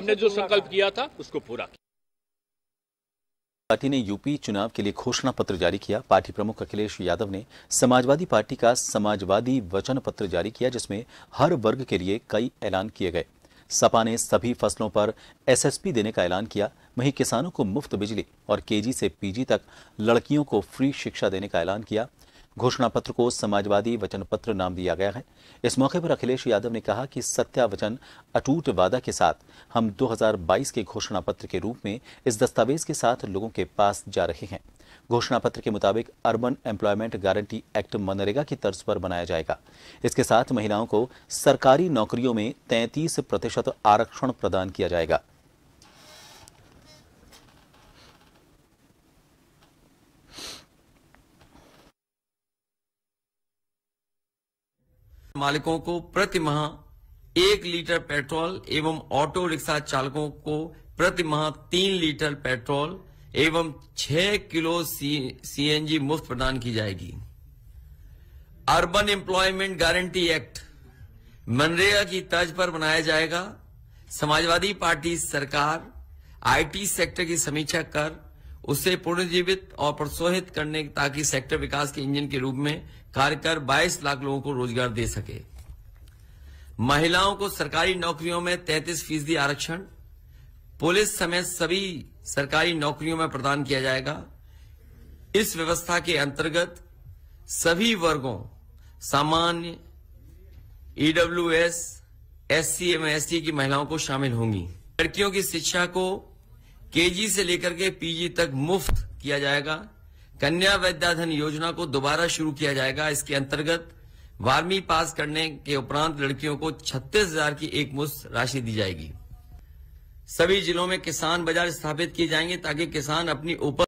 हमने जो संकल्प किया था उसको पूरा किया पार्टी ने यूपी चुनाव के लिए घोषणा पत्र जारी किया पार्टी प्रमुख अखिलेश यादव ने समाजवादी पार्टी का समाजवादी वचन पत्र जारी किया जिसमें हर वर्ग के लिए कई ऐलान किए गए सपा ने सभी फसलों पर एसएसपी देने का ऐलान किया वहीं किसानों को मुफ्त बिजली और केजी से पीजी तक लड़कियों को फ्री शिक्षा देने का ऐलान किया घोषणा पत्र को समाजवादी वचन पत्र नाम दिया गया है इस मौके पर अखिलेश यादव ने कहा कि सत्या वचन अटूट वादा के साथ हम 2022 के घोषणा पत्र के रूप में इस दस्तावेज के साथ लोगों के पास जा रहे हैं घोषणा पत्र के मुताबिक अर्बन एम्प्लॉयमेंट गारंटी एक्ट मनरेगा की तर्ज पर बनाया जाएगा इसके साथ महिलाओं को सरकारी नौकरियों में तैंतीस प्रतिशत आरक्षण प्रदान किया जाएगा मालिकों को प्रति माह एक लीटर पेट्रोल एवं ऑटो रिक्शा चालकों को प्रति माह तीन लीटर पेट्रोल एवं छह किलो सीएनजी मुफ्त प्रदान की जाएगी अर्बन एम्प्लॉयमेंट गारंटी एक्ट मनरेगा की तर्ज पर बनाया जाएगा समाजवादी पार्टी सरकार आईटी सेक्टर की समीक्षा कर उससे पुनर्जीवित और प्रोत्साहित करने ताकि सेक्टर विकास के इंजन के रूप में कार्य कर 22 लाख लोगों को रोजगार दे सके महिलाओं को सरकारी नौकरियों में 33 फीसदी आरक्षण पुलिस समेत सभी सरकारी नौकरियों में प्रदान किया जाएगा इस व्यवस्था के अंतर्गत सभी वर्गों सामान्य EWS S C M S की महिलाओं को शामिल होंगी लड़कियों की शिक्षा को केजी से लेकर के पीजी तक मुफ्त किया जाएगा कन्या वैद्याधन योजना को दोबारा शुरू किया जाएगा इसके अंतर्गत बारहवीं पास करने के उपरांत लड़कियों को छत्तीस हजार की एक मुफ्त राशि दी जाएगी सभी जिलों में किसान बाजार स्थापित किए जाएंगे ताकि किसान अपनी उपज